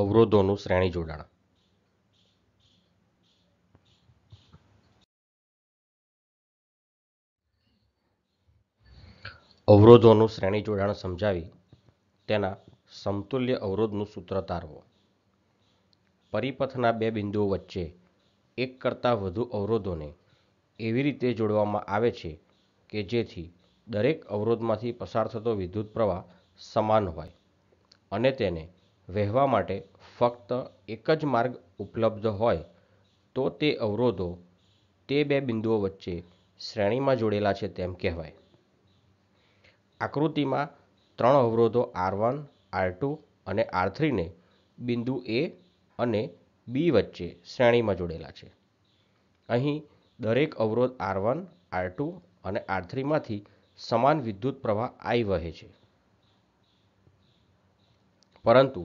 અવરોધોનું શ્રેણી જોડાણ અવરોધોનું શ્રેણી જોડાણ સમજાવી તેના સમતુલ્ય અવરોધનું સૂત્ર તારવો પરિપથના બે બિંદુઓ વચ્ચે એક કરતાં વધુ અવરોધોને એવી રીતે જોડવામાં આવે છે કે જેથી દરેક અવરોધમાંથી પસાર થતો વિદ્યુત પ્રવાહ સમાન હોય અને તેને વહેવા માટે ફક્ત એક જ માર્ગ ઉપલબ્ધ હોય તો તે અવરોધો તે બે બિંદુઓ વચ્ચે શ્રેણીમાં જોડેલા છે તેમ કહેવાય આકૃતિમાં ત્રણ અવરોધો આર વન આર ટુ અને R3ને બિંદુ એ અને બી વચ્ચે શ્રેણીમાં જોડેલા છે અહીં દરેક અવરોધ આર R1 R2 અને R3માંથી સમાન વિદ્યુત પ્રવાહ આવી વહે છે પરંતુ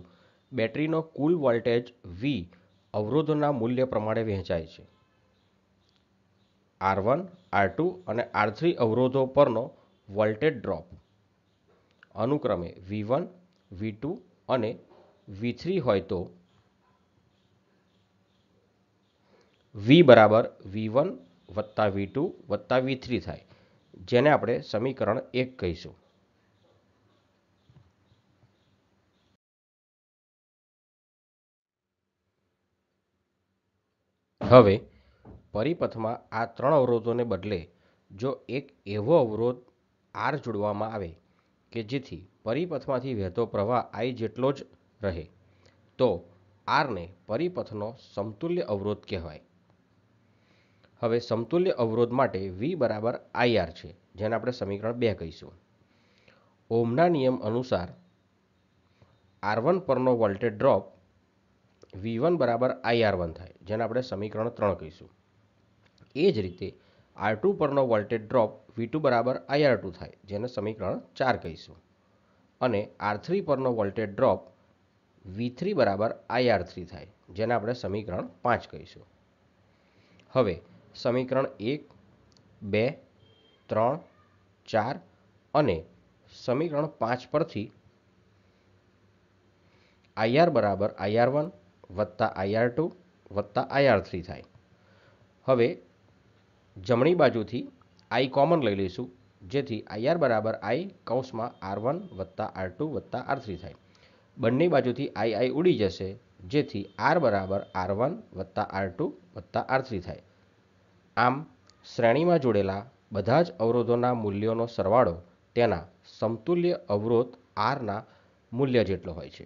બેટરીનો કુલ વોલ્ટેજ વી અવરોધોના મૂલ્ય પ્રમાણે વહેંચાય છે આર વન આર ટુ અને આર થ્રી અવરોધો પરનો વોલ્ટેજ ડ્રોપ અનુક્રમે વી વન વી ટુ અને વી થ્રી હોય તો વી બરાબર વી વન વત્તા વી ટુ વત્તા વી થ્રી થાય જેને આપણે સમીકરણ એક કહીશું હવે પરિપથમાં આ ત્રણ અવરોધોને બદલે જો એક એવો અવરોધ આર જોડવામાં આવે કે જેથી પરિપથમાંથી વહેતો પ્રવાહ આઈ જેટલો જ રહે તો આરને પરિપથનો સમતુલ્ય અવરોધ કહેવાય હવે સમતુલ્ય અવરોધ માટે વી બરાબર આઈઆર છે જેને આપણે સમીકરણ બે કહીશું ઓમના નિયમ અનુસાર આર વન પરનો વોલ્ટેજ ડ્રોપ વી વન બરાબર આઈઆર વન થાય જેને આપણે સમીકરણ ત્રણ કહીશું એ જ રીતે આર ટુ પરનો વોલ્ટેજ ડ્રોપ વી ટુ બરાબર આઈઆર ટુ થાય જેને સમીકરણ ચાર કહીશું અને આર થ્રી પરનો વોલ્ટેજ ડ્રોપ વી થ્રી બરાબર આઈઆર થ્રી થાય જેને આપણે સમીકરણ પાંચ કહીશું હવે સમીકરણ એક બે ત્રણ ચાર અને સમીકરણ પાંચ પરથી આઈઆર બરાબર આઈઆર વન વત્તા આઈઆર ટુ વત્તા આઈઆર થ્રી થાય હવે જમણી બાજુથી આઈ કોમન લઈ લઈશું જેથી આઈઆર બરાબર આઈ કૌંસમાં આર વન વત્તા આર ટુ વત્તા આર થ્રી થાય બંને બાજુથી આઈ આઈ ઉડી જશે જેથી આર બરાબર આર વન વત્તા આર ટુ વત્તા આર થ્રી થાય આમ શ્રેણીમાં જોડેલા બધા જ અવરોધોના મૂલ્યોનો સરવાળો તેના સમતુલ્ય અવરોધ આરના મૂલ્ય જેટલો હોય છે